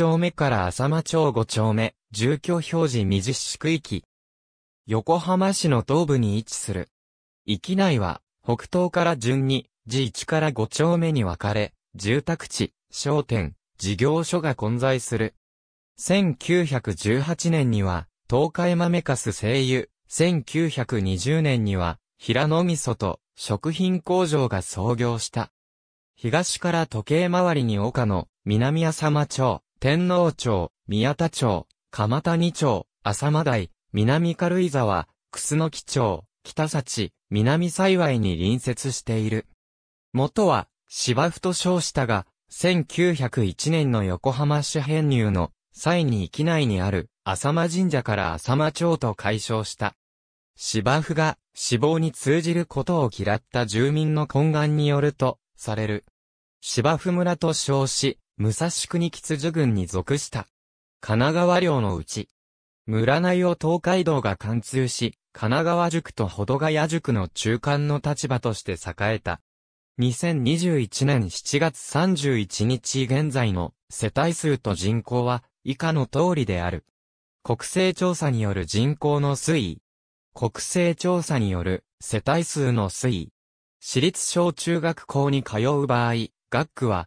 丁目から浅間町五丁目、住居表示未実施区域。横浜市の東部に位置する。域内は、北東から順に、G1 から五丁目に分かれ、住宅地、商店、事業所が混在する。1918年には、東海豆かす製油、1920年には、平野味噌と食品工場が創業した。東から時計回りに岡野、南浅間町、天皇町、宮田町、蒲谷町、浅間台、南軽井沢、楠木町、北幸、南幸に隣接している。元は、芝生と称したが、1901年の横浜市編入の際に域内にある浅間神社から浅間町と解消した。芝生が死亡に通じることを嫌った住民の懇願によると、される。芝生村と称し、武蔵国吉寿軍に属した。神奈川領のうち、村内を東海道が貫通し、神奈川塾と保土ヶ谷塾の中間の立場として栄えた。2021年7月31日現在の世帯数と人口は以下の通りである。国勢調査による人口の推移。国勢調査による世帯数の推移。私立小中学校に通う場合、学区は